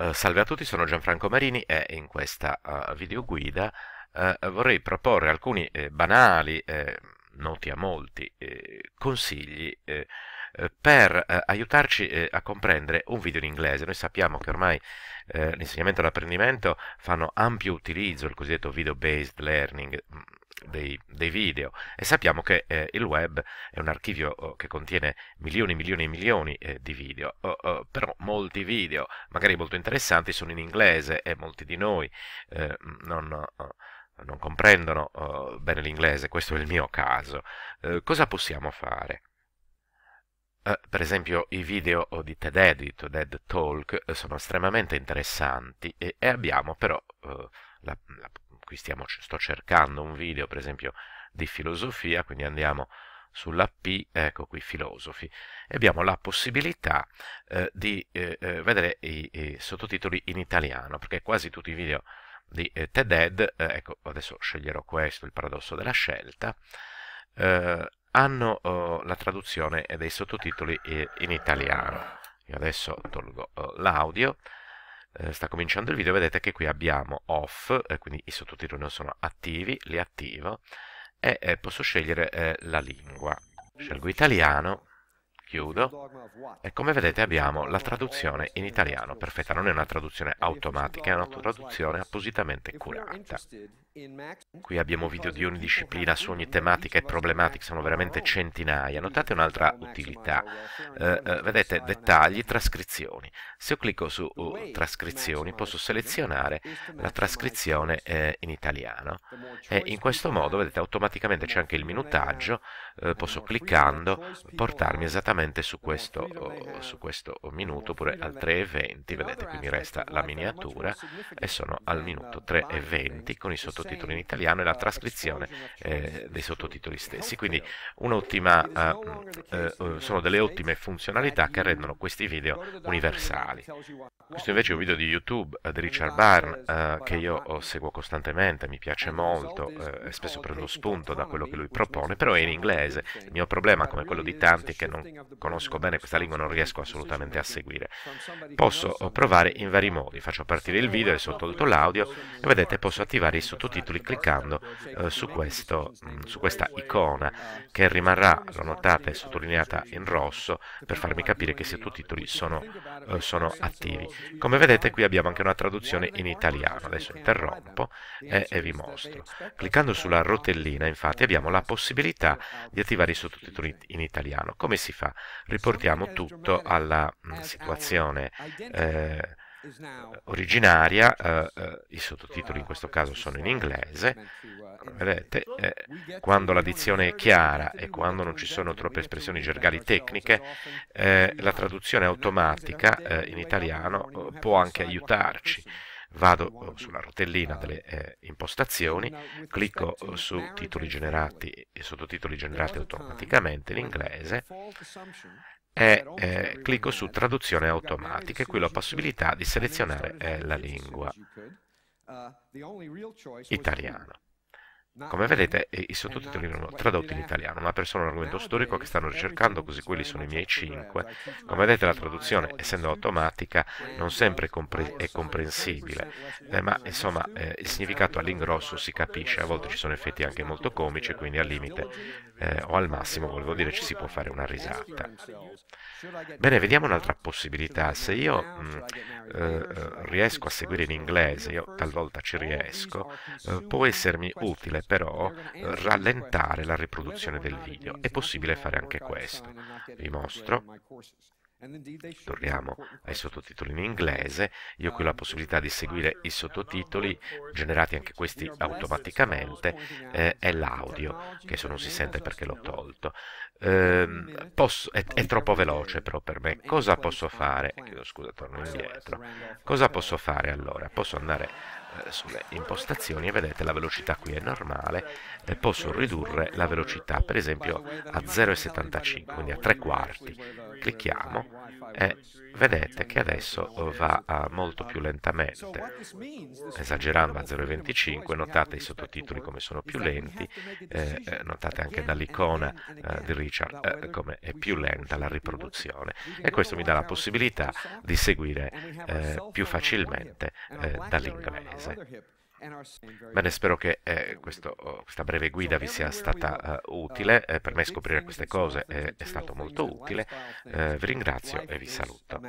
Eh, salve a tutti, sono Gianfranco Marini e in questa uh, videoguida uh, vorrei proporre alcuni eh, banali, eh, noti a molti, eh, consigli per aiutarci a comprendere un video in inglese. Noi sappiamo che ormai l'insegnamento e l'apprendimento fanno ampio utilizzo del cosiddetto video-based learning, mm, dei, dei video e sappiamo che eh, il web è un archivio oh, che contiene milioni, e milioni e milioni eh, di video, oh, oh, però molti video, magari molto interessanti, sono in inglese e molti di noi eh, non eh, non comprendono uh, bene l'inglese, questo è il mio caso, uh, cosa possiamo fare? Uh, per esempio i video oh, di TED Edit TED Talk sono estremamente interessanti e, e abbiamo però la, la, qui stiamo, sto cercando un video per esempio di filosofia, quindi andiamo sulla P, ecco qui filosofi, e abbiamo la possibilità eh, di eh, eh vedere i, i, sottotitoli in italiano, perché quasi tutti i video di eh, TED Ed, eh, ecco adesso sceglierò questo, il paradosso della scelta, eh, hanno oh, la traduzione dei sottotitoli in italiano. Io adesso tolgo oh, l'audio eh, sta cominciando il video vedete che qui abbiamo off, eh, quindi i sottotitoli non sono attivi, li attivo e eh, posso scegliere la lingua. Scelgo italiano, chiudo e come vedete abbiamo la traduzione in italiano, perfetta, non è una traduzione automatica, è una traduzione appositamente curata. Qui abbiamo video di ogni disciplina su ogni tematica e problematica, sono veramente centinaia. Notate un'altra utilità, eh, eh, vedete dettagli, trascrizioni. Se io clicco su uh, trascrizioni posso selezionare la trascrizione eh, in italiano e in questo modo vedete automaticamente c'è anche il minutaggio, eh, posso cliccando portarmi esattamente su questo, oh, su questo minuto oppure al 3.20, vedete qui mi resta la miniatura e sono al minuto 3.20 con i sottotitoli sottotitoli in italiano e la trascrizione eh, dei sottotitoli stessi. Quindi eh, mm, eh, eh, sono delle ottime funzionalità che rendono questi video universali. Questo invece è un video di YouTube eh, di Richard Byrne che io seguo costantemente, mi piace molto e spesso prendo spunto da quello che lui propone, però è in inglese. Il mio problema, come quello di tanti, è che non conosco bene questa lingua, non riesco assolutamente a seguire. Posso provare in vari modi, faccio partire il video e sotto l'audio e vedete posso attivare i sottotitoli sottotitoli cliccando eh, su, questo, mh, mm, su questa icona che rimarrà, lo notate, sottolineata in rosso per farmi capire che i sottotitoli sono, eh, sono attivi. Come vedete qui abbiamo anche una traduzione in italiano, adesso interrompo e, e vi mostro. Cliccando sulla rotellina infatti abbiamo la possibilità di attivare i sottotitoli in italiano. Come si fa? Riportiamo tutto alla mh, mm, situazione eh, originaria, eh, eh, i sottotitoli in questo caso sono in inglese, vedete, eh, quando la dizione è chiara e quando non ci sono troppe espressioni gergali tecniche, eh, la traduzione automatica eh, in italiano può anche aiutarci vado sulla rotellina delle eh, impostazioni, clicco su titoli generati e sottotitoli generati automaticamente in inglese e eh, eh, eh, clicco su traduzione automatica e qui ho la possibilità di selezionare eh, la lingua italiana. Come vedete i sottotitoli erano tradotti in italiano, ma per solo un argomento storico che stanno ricercando, così quelli sono i miei cinque. Come vedete la traduzione, essendo automatica, non sempre è comprensibile, eh, ma insomma eh, il significato all'ingrosso si capisce, a volte ci sono effetti anche molto comici, quindi al limite eh, o al massimo, volevo dire, ci si può fare una risata. Bene, vediamo un'altra possibilità. Se io mh, riesco a seguire in inglese, io talvolta ci riesco, può essermi utile però eh, eh, rallentare la riproduzione del video. È esatto, possibile fare anche questo. Esatto, Vi mostro. Torniamo ai sottotitoli in inglese, io qui ho la um, possibilità di seguire i sottotitoli, generati anche questi automaticamente, eh, è l'audio, che se non si sente perché l'ho tolto. Eh, posso, è, è, troppo veloce però per me, cosa posso fare? Chiedo scusa, torno indietro. Cosa posso fare allora? Posso andare eh, sulle impostazioni e vedete la velocità qui è normale e eh, posso ridurre la velocità per esempio a 0,75 quindi a 3 quarti clicchiamo e vedete che adesso eh, va molto più lentamente esagerando a 0,25 notate i sottotitoli come sono più lenti notate anche dall'icona di Richard come è più lenta la riproduzione e questo mi dà la possibilità di seguire più facilmente dall'inglese paese. Bene, spero che eh, questo, oh, questa breve guida vi sia stata eh, uh, utile, eh, per me scoprire queste cose è, è stato molto utile, eh, vi ringrazio e vi saluto.